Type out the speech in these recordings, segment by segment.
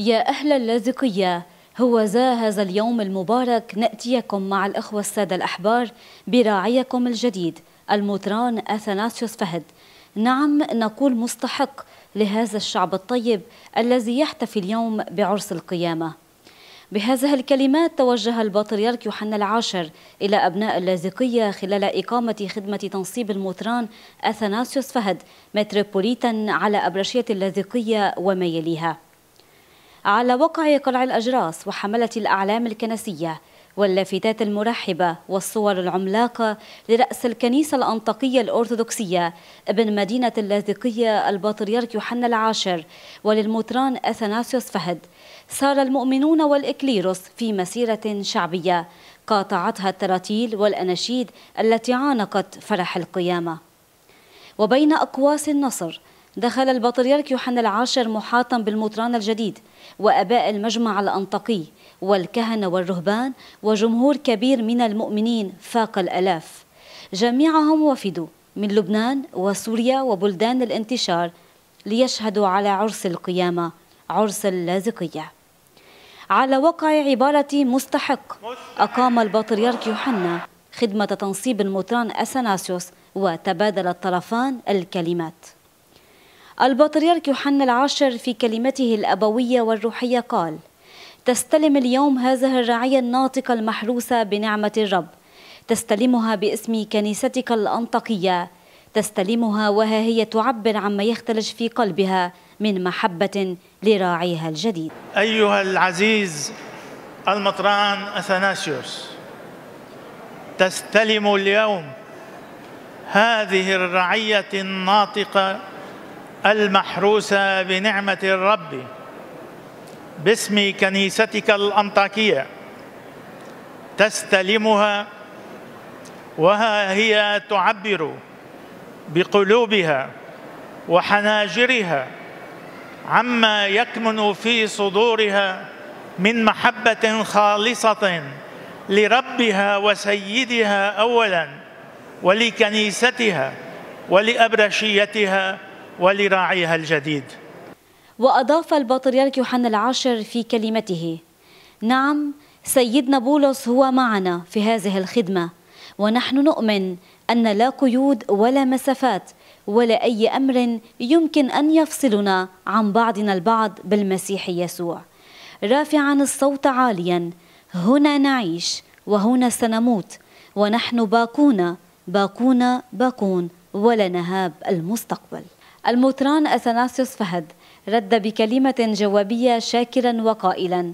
يا أهل اللاذقية هو ذا هذا اليوم المبارك نأتيكم مع الأخوة السادة الأحبار براعيكم الجديد المطران أثناسيوس فهد نعم نقول مستحق لهذا الشعب الطيب الذي يحتفي اليوم بعرس القيامة بهذه الكلمات توجه البطريرك يوحنا العاشر إلى أبناء اللاذقية خلال إقامة خدمة تنصيب المطران أثناسيوس فهد متروبوليتا على أبرشية اللاذقية وما يليها على وقع قلع الأجراس وحملت الأعلام الكنسية واللافتات المرحبة والصور العملاقة لرأس الكنيسة الأنطاكية الأرثوذكسية ابن مدينة اللاذقية البطريرك يوحنا العاشر وللمطران أثناسيوس فهد سار المؤمنون والإكليروس في مسيرة شعبية قاطعتها التراتيل والأناشيد التي عانقت فرح القيامة وبين أقواس النصر دخل البطريرك يوحنا العاشر محاطا بالمطران الجديد وأباء المجمع الأنطقي والكهنة والرهبان وجمهور كبير من المؤمنين فاق الألاف جميعهم وفدوا من لبنان وسوريا وبلدان الانتشار ليشهدوا على عرس القيامة عرس اللاذقية على وقع عبارة مستحق أقام البطريرك يوحنا خدمة تنصيب المطران أثناسيوس وتبادل الطرفان الكلمات البطريرك يوحنا العاشر في كلمته الأبوية والروحية قال تستلم اليوم هذه الرعية الناطقة المحروسة بنعمة الرب تستلمها باسم كنيستك الأنطقية تستلمها وها هي تعبر عما يختلج في قلبها من محبة لراعيها الجديد أيها العزيز المطران أثناسيوس تستلم اليوم هذه الرعية الناطقة المحروسة بنعمة الرب باسم كنيستك الأنطاكية تستلمها وها هي تعبر بقلوبها وحناجرها عما يكمن في صدورها من محبة خالصة لربها وسيدها أولا ولكنيستها ولأبرشيتها ولراعيها الجديد وأضاف البطريرك يوحنا العاشر في كلمته نعم سيدنا بولس هو معنا في هذه الخدمة ونحن نؤمن أن لا قيود ولا مسافات ولا أي أمر يمكن أن يفصلنا عن بعضنا البعض بالمسيح يسوع رافعا الصوت عاليا هنا نعيش وهنا سنموت ونحن باقون باقون باقون ولا نهاب المستقبل المطران أثناسيوس فهد رد بكلمة جوابية شاكرا وقائلا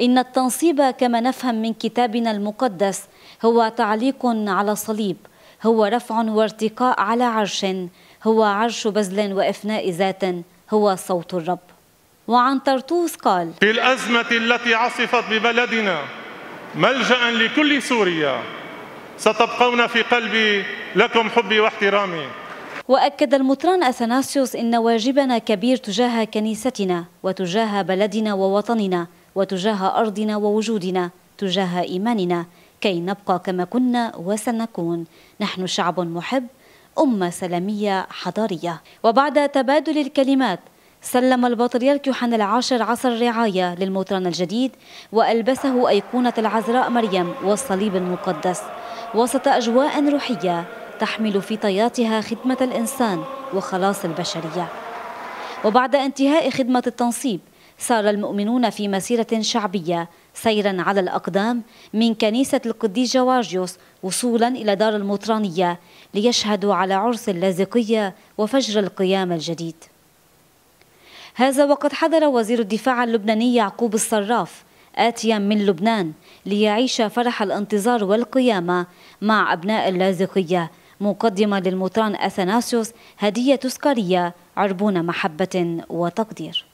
إن التنصيب كما نفهم من كتابنا المقدس هو تعليق على صليب هو رفع وارتقاء على عرش هو عرش بذل وإفناء ذات هو صوت الرب وعن طرطوس قال في الأزمة التي عصفت ببلدنا ملجأ لكل سوريا ستبقون في قلبي لكم حبي واحترامي وأكد المطران أثناسيوس إن واجبنا كبير تجاه كنيستنا وتجاه بلدنا ووطننا وتجاه أرضنا ووجودنا تجاه إيماننا كي نبقى كما كنا وسنكون نحن شعب محب أمة سلامية حضارية وبعد تبادل الكلمات سلم البطريرك يوحنا العاشر عصر الرعاية للمطران الجديد وألبسه أيقونة العذراء مريم والصليب المقدس وسط أجواء روحية تحمل في طياتها خدمة الإنسان وخلاص البشرية وبعد انتهاء خدمة التنصيب سار المؤمنون في مسيرة شعبية سيرا على الأقدام من كنيسة القديس جوارجيوس وصولا إلى دار المطرانية ليشهدوا على عرس اللاذقية وفجر القيام الجديد هذا وقد حضر وزير الدفاع اللبناني يعقوب الصراف آتيا من لبنان ليعيش فرح الانتظار والقيامة مع أبناء اللاذقية مقدمة للمطران أثناسيوس هدية تذكارية عربون محبة وتقدير